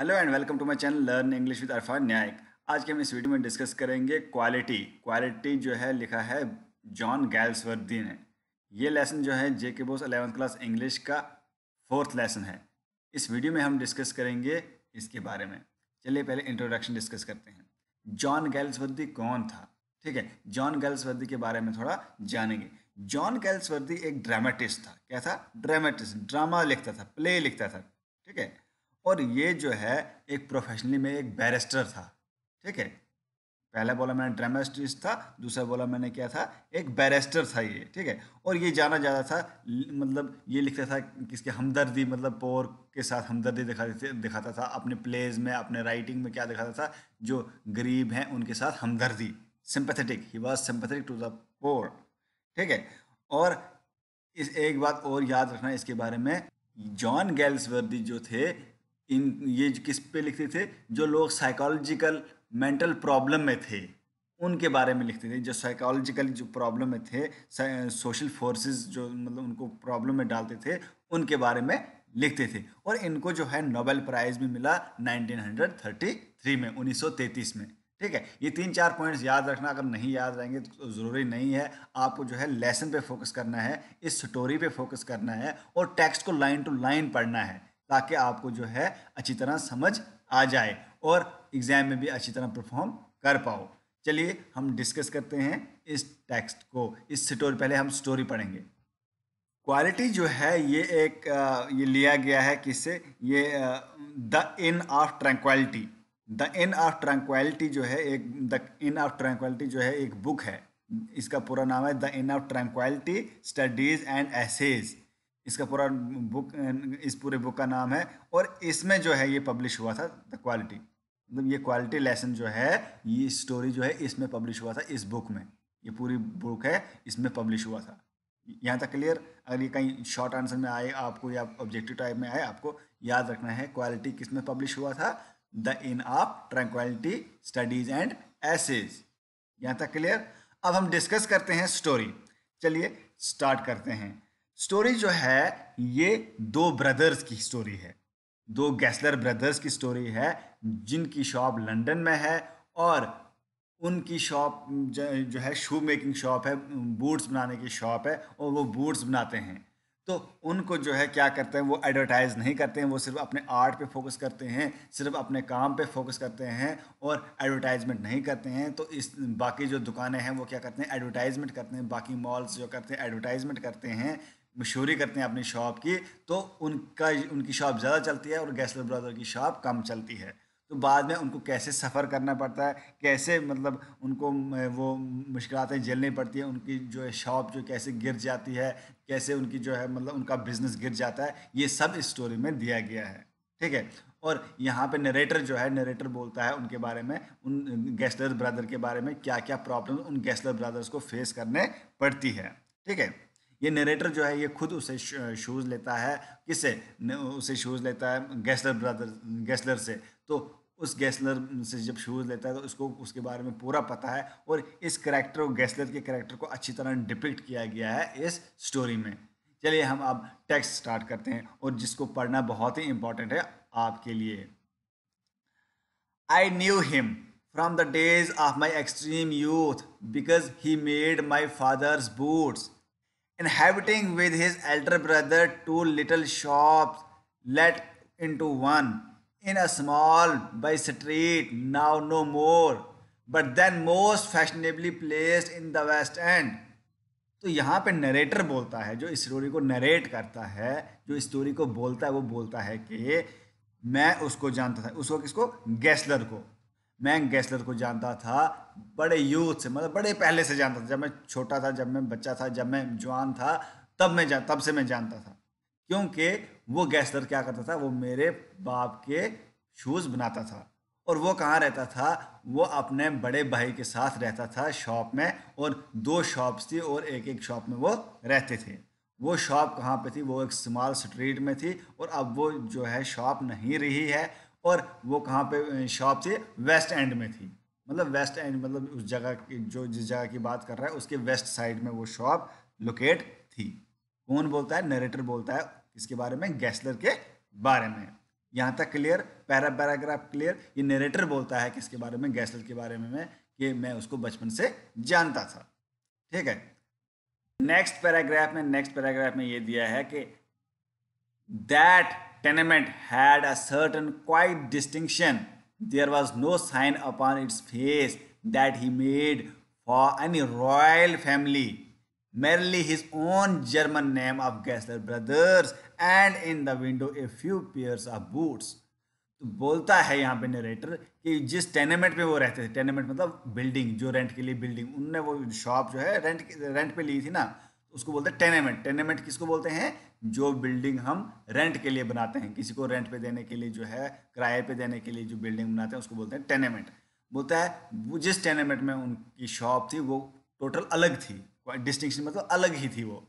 Hello and welcome to my channel learn English with Arfan न्यायिक आज के हम इस वीडियो में डिस्कस करेंगे क्वालिटी क्वालिटी जो है लिखा है जॉन गैल्सवर्दी ने ये लेसन जो है J K Bose eleventh class English का फोर्थ लेसन है इस वीडियो में हम डिस्कस करेंगे इसके बारे में चलिए पहले इंट्रोडक्शन डिस्कस करते हैं जॉन गैल्सवर्दी कौन था ठीक है जॉन गैल्सवर्दी के बारे में थोड़ा जानेंगे जॉन गैल्सवर्दी एक ड्रामेटिस्ट था क्या था ड्रामेटिस्ट ड्रामा लिखता था प्ले लिखता था ठीक है और ये जो है एक प्रोफेशनली में एक बैरिस्टर था ठीक है पहला बोला मैंने ड्रामेस्टिस्ट था दूसरा बोला मैंने क्या था एक बैरिस्टर था ये ठीक है और ये जाना जाता था मतलब ये लिखता था किसके हमदर्दी मतलब पोर के साथ हमदर्दी दिखाते दिखाता था अपने प्लेज में अपने राइटिंग में क्या दिखाता था जो गरीब हैं उनके साथ हमदर्दी sympathetic he was sympathetic to the poor ठीक है और इस एक बात और याद रखना इसके बारे में जॉन गैल्सवर्दी जो थे इन ये किस पे लिखते थे जो लोग साइकोलॉजिकल मेंटल प्रॉब्लम में थे उनके बारे में लिखते थे जो साइकोलॉजिकल जो प्रॉब्लम में थे सोशल फोर्सेस जो मतलब उनको प्रॉब्लम में डालते थे उनके बारे में लिखते थे और इनको जो है नोबेल प्राइज़ भी मिला 1933 में 1933 में ठीक है ये तीन चार पॉइंट्स याद रखना अगर नहीं याद रहेंगे तो ज़रूरी नहीं है आपको जो है लेसन पे फोकस करना है इस स्टोरी पे फोकस करना है और टेक्स्ट को लाइन टू लाइन पढ़ना है ताकि आपको जो है अच्छी तरह समझ आ जाए और एग्ज़ाम में भी अच्छी तरह परफॉर्म कर पाओ चलिए हम डिस्कस करते हैं इस टेक्स्ट को इस स्टोरी पहले हम स्टोरी पढ़ेंगे क्वालिटी जो है ये एक ये लिया गया है किससे ये the inn of tranquillity the inn of tranquillity जो है एक द इन ऑफ ट्रैंक्वालिटी जो है एक बुक है इसका पूरा नाम है the inn of tranquillity studies and essays इसका पूरा बुक इस पूरे बुक का नाम है और इसमें जो है ये पब्लिश हुआ था द क्वालिटी मतलब ये क्वालिटी लेसन जो है ये स्टोरी जो है इसमें पब्लिश हुआ था इस बुक में ये पूरी बुक है इसमें पब्लिश हुआ था यहाँ तक क्लियर अगर ये कहीं शॉर्ट आंसर में आए आपको या ऑब्जेक्टिव टाइप में आए आपको याद रखना है क्वालिटी किस में पब्लिश हुआ था the inn of tranquillity studies and essays यहाँ तक क्लियर अब हम डिस्कस करते हैं स्टोरी चलिए स्टार्ट करते हैं स्टोरी जो है ये दो ब्रदर्स की स्टोरी है दो गैसलर ब्रदर्स की स्टोरी है जिनकी शॉप लंदन में है और उनकी शॉप जो है शू मेकिंग शॉप है बूट्स बनाने की शॉप है और वो बूट्स बनाते हैं तो उनको जो है क्या करते हैं वो एडवर्टाइज़ नहीं करते हैं वो सिर्फ अपने आर्ट पे फोकस करते हैं सिर्फ अपने काम पे फोकस करते हैं और एडवर्टाइजमेंट नहीं करते हैं तो इस बाकी जो दुकानें हैं वो क्या करते हैं एडवर्टाइजमेंट करते हैं बाकी मॉल्स जो करते हैं एडवर्टाइजमेंट करते हैं मशहूरी करते हैं अपनी शॉप की तो उनका उनकी शॉप ज़्यादा चलती है और गैसलर ब्रदर की शॉप कम चलती है तो बाद में उनको कैसे सफ़र करना पड़ता है कैसे मतलब उनको वो मुश्किलें झेलनी पड़ती हैं उनकी जो है शॉप जो कैसे गिर जाती है कैसे उनकी जो है मतलब उनका बिजनेस गिर जाता है ये सब स्टोरी में दिया गया है ठीक है और यहाँ पे नरेटर जो है नरेटर बोलता है उनके बारे में उन गैसलर ब्रदर के बारे में क्या क्या प्रॉब्लम उन गैसलर ब्रदर्स को फेस करने पड़ती है ठीक है ये नरेटर जो है ये खुद उसे शूज़ लेता है किससे उसे शूज़ लेता है गैसलर ब्रदर गैसलर से तो उस गैसलर से जब शूज़ लेता है तो उसको उसके बारे में पूरा पता है और इस करेक्टर गैसलर के करेक्टर को अच्छी तरह डिपिक्ट किया गया है इस स्टोरी में चलिए हम अब टेक्स्ट स्टार्ट करते हैं और जिसको पढ़ना बहुत ही इम्पोर्टेंट है आपके लिए I knew him from the days of my extreme youth because he made my father's boots inhabiting with his elder brother two little shops let into one in a small by street now no more but then most fashionably placed in the west end तो यहाँ पे narrator बोलता है जो story को narrate करता है जो स्टोरी को बोलता है वो बोलता है कि मैं उसको जानता था उसको किसको गैसलर को मैं गैसलर को जानता था बड़े यूथ से मतलब बड़े पहले से जानता था जब मैं छोटा था जब मैं बच्चा था जब मैं जवान था तब मैं जान तब से मैं जानता था क्योंकि वो गैसलर क्या करता था वो मेरे बाप के शूज़ बनाता था और वो कहाँ रहता था वो अपने बड़े भाई के साथ रहता था शॉप में और दो शॉप्स थी और एक एक शॉप में वो रहते थे वो शॉप कहाँ पे थी वो एक स्मॉल स्ट्रीट में थी और अब वो जो है शॉप नहीं रही है और वो कहाँ पे शॉप से वेस्ट एंड में थी मतलब वेस्ट एंड मतलब उस जगह की जो जिस जगह की बात कर रहा है उसके वेस्ट साइड में वो शॉप लोकेट थी कौन बोलता है नरेटर बोलता है इसके बारे में गैसलर के बारे में यहाँ तक क्लियर पैरा पैराग्राफ क्लियर ये नरेटर बोलता है किसके बारे में गैसलर के बारे में मैं कि मैं उसको बचपन से जानता था ठीक है नेक्स्ट पैराग्राफ में नेक्स्ट पैराग्राफ में ये दिया है कि that tenement had a certain quiet distinction. There was no sign upon its face that he made for any royal family, merely his own German name of Gessler Brothers, and in the window a few pairs of boots. तो बोलता है यहाँ पे narrator कि जिस tenement में वो रहते थे टेनेमेंट मतलब बिल्डिंग जो रेंट के लिए बिल्डिंग उनने वो शॉप जो है रेंट रेंट पे ली थी ना उसको बोलते हैं टेनेमेंट टेनेमेंट किसको बोलते हैं जो बिल्डिंग हम रेंट के लिए बनाते हैं किसी को रेंट पे देने के लिए जो है किराए पे देने के लिए जो बिल्डिंग बनाते हैं उसको बोलते हैं टेनेमेंट बोलता है वो जिस टेनेमेंट में उनकी शॉप थी वो टोटल अलग थी डिस्टिंक्शन मतलब अलग ही थी वो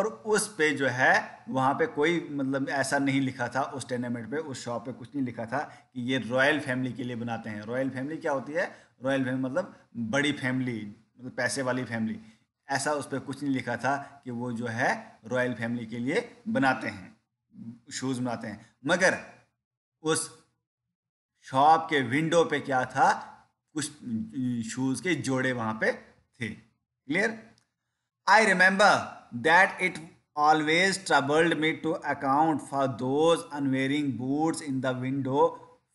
और उस पे जो है वहाँ पे कोई मतलब ऐसा नहीं लिखा था उस टेनेमेंट पे उस शॉप पे कुछ नहीं लिखा था कि ये रॉयल फैमिली के लिए बनाते हैं रॉयल फैमिली क्या होती है रॉयल फैमिली मतलब बड़ी फैमिली मतलब पैसे वाली फैमिली ऐसा उस पर कुछ नहीं लिखा था कि वो जो है रॉयल फैमिली के लिए बनाते हैं शूज़ बनाते हैं मगर उस शॉप के विंडो पे क्या था कुछ शूज़ के जोड़े वहाँ पे थे clear I remember that it always troubled me to account for those unvarying boots in the window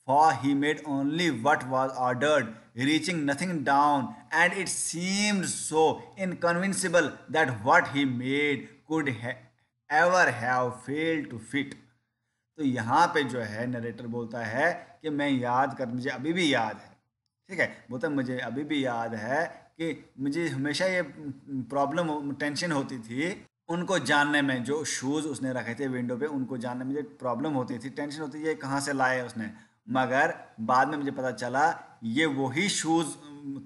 for he made only what was ordered, reaching nothing down, and it seemed so inconvincible that what he made could ha- ever have failed to fit. तो यहाँ पे जो है narrator बोलता है कि मैं याद कर मुझे अभी भी याद है ठीक है बोलता है मुझे अभी भी याद है कि मुझे हमेशा ये प्रॉब्लम टेंशन होती थी उनको जानने में जो शूज़ उसने रखे थे विंडो पे उनको जानने में जो प्रॉब्लम होती थी टेंशन होती थी ये कहाँ से लाए उसने मगर बाद में मुझे पता चला ये वही शूज़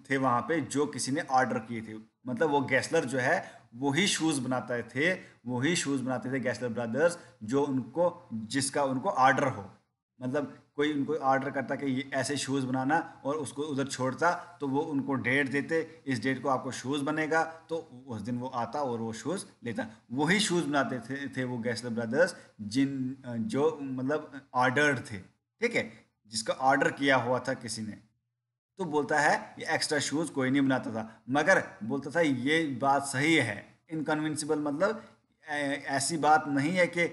थे वहाँ पे जो किसी ने ऑर्डर किए थे मतलब वो गैसलर जो है वही शूज़ बनाते थे वही शूज़ बनाते थे गैसलर ब्रदर्स जो उनको जिसका उनको ऑर्डर हो मतलब कोई उनको ऑर्डर करता कि ये ऐसे शूज़ बनाना और उसको उधर छोड़ता तो वो उनको डेट देते इस डेट को आपको शूज़ बनेगा तो उस दिन वो आता और वो शूज़ लेता वही शूज़ बनाते थे, थे वो गैसलर ब्रदर्स जिन जो मतलब ऑर्डर्ड थे ठीक है जिसका ऑर्डर किया हुआ था किसी ने तो बोलता है ये एक्स्ट्रा शूज़ कोई नहीं बनाता था मगर बोलता था ये बात सही है इनकन्विंसिबल मतलब ऐसी बात नहीं है कि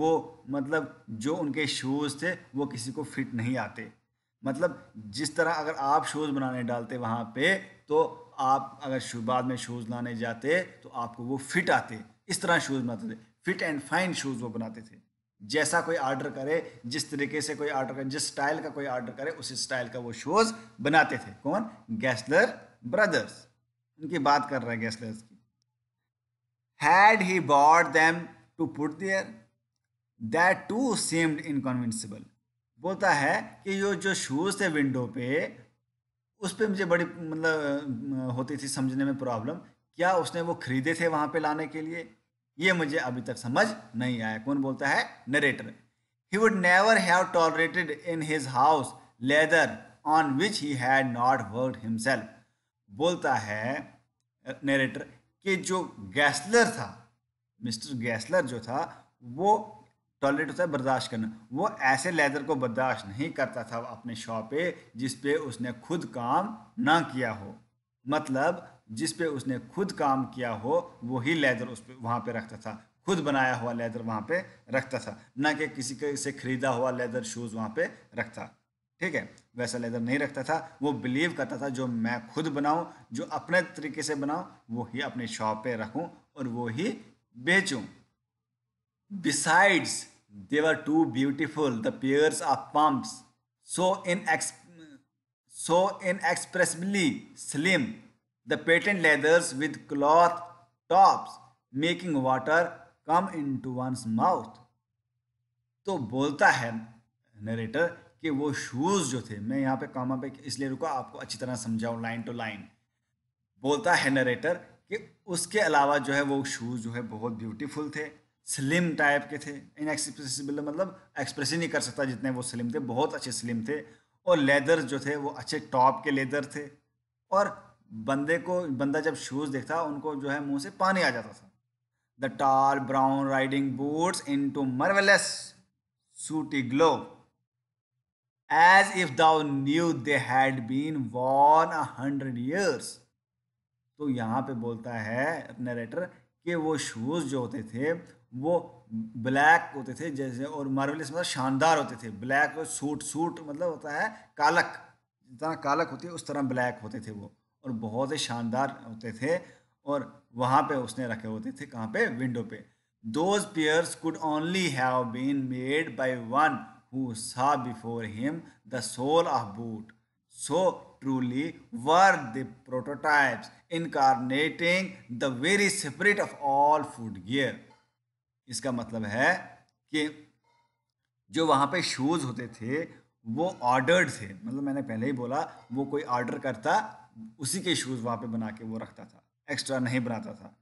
वो मतलब जो उनके शूज़ थे वो किसी को फिट नहीं आते मतलब जिस तरह अगर आप शूज़ बनाने डालते वहाँ पे तो आप अगर बाद में शूज़ लाने जाते तो आपको वो फिट आते इस तरह शूज़ बनाते थे फिट एंड फाइन शूज़ वो बनाते थे जैसा कोई आर्डर करे जिस तरीके से कोई आर्डर करे जिस स्टाइल का कोई आर्डर करे उसी स्टाइल का वो शोज बनाते थे कौन गैसलर ब्रदर्स उनकी बात कर रहे हैं गैसलर्स की had he bought them to put there that too seemed inconceivable बोलता है कि ये जो शूज़ थे विंडो पे उस पर मुझे बड़ी मतलब होती थी समझने में प्रॉब्लम क्या उसने वो खरीदे थे वहाँ पे लाने के लिए ये मुझे अभी तक समझ नहीं आया कौन बोलता है narrator he would never have tolerated in his house leather on which he had not worked himself बोलता है नरेटर कि जो गैसलर था मिस्टर गैसलर जो था वो टॉलरेट होता है बर्दाश्त करना वो ऐसे लेदर को बर्दाश्त नहीं करता था अपने शॉप पे जिस पे उसने खुद काम ना किया हो मतलब जिस पे उसने खुद काम किया हो वही लेदर उस पर वहाँ पर रखता था खुद बनाया हुआ लेदर वहाँ पे रखता था ना कि किसी के से खरीदा हुआ लेदर शूज़ वहाँ पे रखता ठीक है वैसा लेदर नहीं रखता था वो बिलीव करता था जो मैं खुद बनाऊँ जो अपने तरीके से बनाऊँ वो ही अपने शॉप पे रखूँ और वो ही बेचूँ besides they were too beautiful the pairs of pumps so in ex so inexpressibly slim the patent leathers with cloth tops, making water come into one's mouth. तो बोलता है नरेटर कि वो शूज़ जो थे मैं यहाँ पे कामा पे इसलिए रुका आपको अच्छी तरह समझाऊँ लाइन टू लाइन बोलता है नरेटर कि उसके अलावा जो है वो शूज़ जो है बहुत ब्यूटीफुल थे स्लिम टाइप के थे इन इनएक्सप्रेसिबल मतलब एक्सप्रेस ही नहीं कर सकता जितने वो स्लिम थे बहुत अच्छे स्लिम थे और लेदर जो थे वो अच्छे टॉप के लेदर थे और बंदे को बंदा जब शूज़ देखता उनको जो है मुंह से पानी आ जाता था the tall brown riding boots in to marvellous sooty glow as if though new they had been worn a hundred years तो यहाँ पे बोलता है अपने कि वो शूज़ जो होते थे वो ब्लैक होते थे जैसे और मार्वलिस मतलब शानदार होते थे ब्लैक सूट सूट मतलब होता है कालक जितना कालक होती है उस तरह ब्लैक होते थे वो और बहुत ही शानदार होते थे और वहाँ पे उसने रखे होते थे कहाँ पे विंडो पे those pairs could only have been made by one who saw before him the soul of boot so truly were the prototypes incarnating the very spirit of all foot gear इसका मतलब है कि जो वहाँ पे shoes होते थे वो ऑर्डर्ड थे मतलब मैंने पहले ही बोला वो कोई ऑर्डर करता उसी के शूज़ वहाँ पे बना के वो रखता था एक्स्ट्रा नहीं बनाता था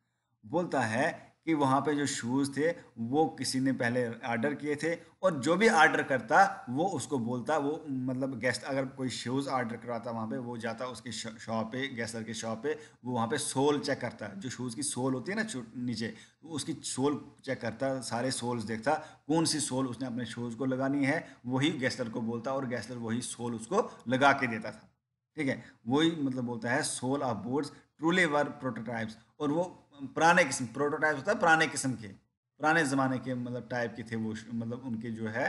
बोलता है कि वहाँ पे जो शूज़ थे वो किसी ने पहले आर्डर किए थे और जो भी आर्डर करता वो उसको बोलता वो मतलब गेस्ट अगर कोई शूज़ आर्डर कराता वहाँ पे वो जाता उसके शॉप पे गेस्टर के शॉप पे वो वहाँ पे सोल चेक करता जो शूज़ की सोल होती है ना नीचे तो उसकी सोल चेक करता सारे सोल्स देखता कौन सी सोल उसने अपने शूज़ को लगानी है वही गेस्टर को बोलता और गेस्टर वही सोल उसको लगा के देता था ठीक है वही मतलब बोलता है soul of boots truly were prototypes और वो पुराने किस्म प्रोटोटाइप होता है पुराने किस्म के पुराने ज़माने के मतलब टाइप के थे वो मतलब उनके जो है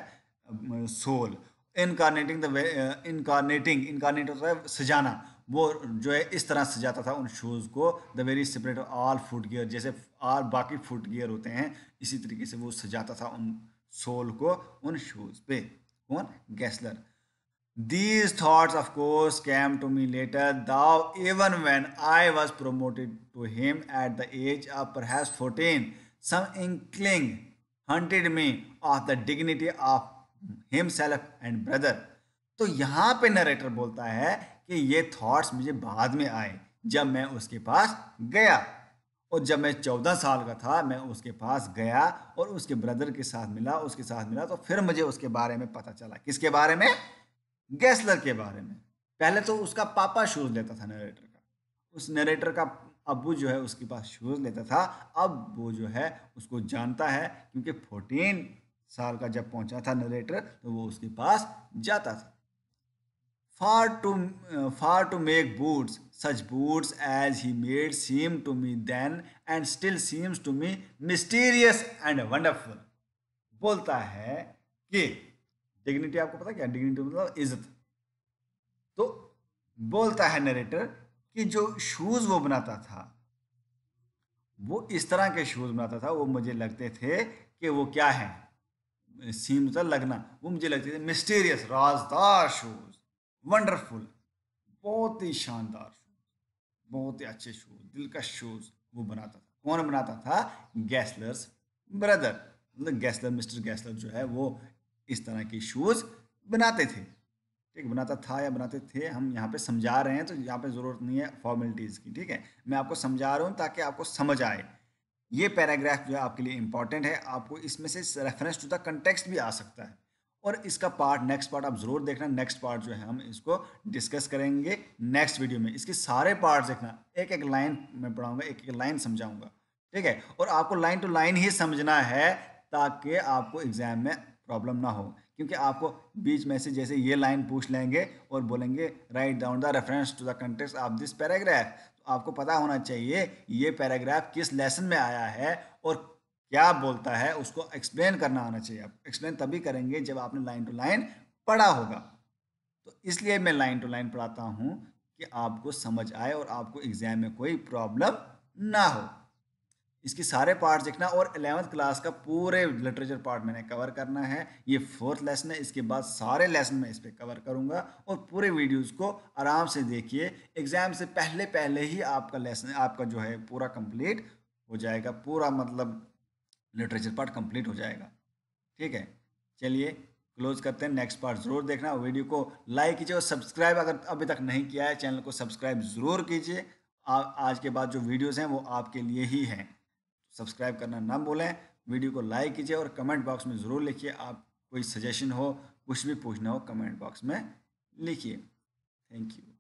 soul incarnating the incarnating incarnate होता है सजाना वो जो है इस तरह सजाता था उन शूज़ को the very separate all foot gear जैसे आल बाकी फुट गियर होते हैं इसी तरीके से वो सजाता था उन सोल को उन शूज़ पे कौन गैसलर These thoughts, of course, came to me later, though even when I was promoted to him at the age of perhaps 14, some inkling hunted me of the dignity of himself and brother. तो यहाँ पे narrator बोलता है कि ये thoughts मुझे बाद में आए जब मैं उसके पास गया और जब मैं चौदह साल का था मैं उसके पास गया और उसके ब्रदर के साथ मिला उसके साथ मिला तो फिर मुझे उसके बारे में पता चला किसके बारे में गैसलर के बारे में पहले तो उसका पापा शूज लेता था नरेटर का उस नरेटर का अबू जो है उसके पास शूज लेता था अब वो जो है उसको जानता है क्योंकि फोर्टीन साल का जब पहुंचा था नरेटर तो वो उसके पास जाता था far to far to make boots such boots as he made seem to me then and still seems to me mysterious and wonderful बोलता है कि डिग्निटी आपको पता क्या डिग्निटी मतलब इज्जत तो बोलता है नरेटर कि जो शूज़ वो बनाता था वो इस तरह के शूज़ बनाता था वो मुझे लगते थे कि वो क्या है सीम मतलब लगना वो मुझे लगते थे मिस्टीरियस राजदार शूज़ वंडरफुल बहुत ही शानदार शूज़ बहुत ही अच्छे शूज़ दिलकश शूज़ वो बनाता था कौन बनाता था गैसलर्स ब्रदर मतलब गैसलर मिस्टर गैसलर जो है वो इस तरह के शूज़ बनाते थे ठीक बनाता था या बनाते थे हम यहाँ पे समझा रहे हैं तो यहाँ पे ज़रूरत नहीं है फॉर्मेलिटीज़ की ठीक है मैं आपको समझा रहा हूँ ताकि आपको समझ आए ये पैराग्राफ जो है आपके लिए इंपॉर्टेंट है आपको इसमें से रेफरेंस टू द कंटेक्स्ट भी आ सकता है और इसका पार्ट नेक्स्ट पार्ट आप ज़रूर देखना नेक्स्ट पार्ट जो है हम इसको डिस्कस करेंगे नेक्स्ट वीडियो में इसके सारे पार्ट देखना एक एक लाइन में पढ़ाऊँगा एक एक लाइन समझाऊँगा ठीक है और आपको लाइन टू लाइन ही समझना है ताकि आपको एग्जाम में प्रॉब्लम ना हो क्योंकि आपको बीच में से जैसे ये लाइन पूछ लेंगे और बोलेंगे write down the reference to the context of this paragraph तो आपको पता होना चाहिए ये पैराग्राफ किस लेसन में आया है और क्या बोलता है उसको एक्सप्लेन करना आना चाहिए आप एक्सप्लेन तभी करेंगे जब आपने लाइन टू लाइन पढ़ा होगा तो इसलिए मैं लाइन टू लाइन पढ़ाता हूँ कि आपको समझ आए और आपको एग्ज़ाम में कोई प्रॉब्लम ना हो इसके सारे पार्ट देखना और एलेवंथ क्लास का पूरे लिटरेचर पार्ट मैंने कवर करना है ये फोर्थ लेसन है इसके बाद सारे लेसन मैं इस पर कवर करूँगा और पूरे वीडियोस को आराम से देखिए एग्ज़ाम से पहले पहले ही आपका लेसन आपका जो है पूरा कंप्लीट हो जाएगा पूरा मतलब लिटरेचर पार्ट कंप्लीट हो जाएगा ठीक है चलिए क्लोज करते हैं नेक्स्ट पार्ट ज़रूर देखना वीडियो को लाइक कीजिए और सब्सक्राइब अगर अभी तक नहीं किया है चैनल को सब्सक्राइब ज़रूर कीजिए आज के बाद जो वीडियोज़ हैं वो आपके लिए ही हैं सब्सक्राइब करना ना भूलें वीडियो को लाइक कीजिए और कमेंट बॉक्स में ज़रूर लिखिए आप कोई सजेशन हो कुछ भी पूछना हो कमेंट बॉक्स में लिखिए थैंक यू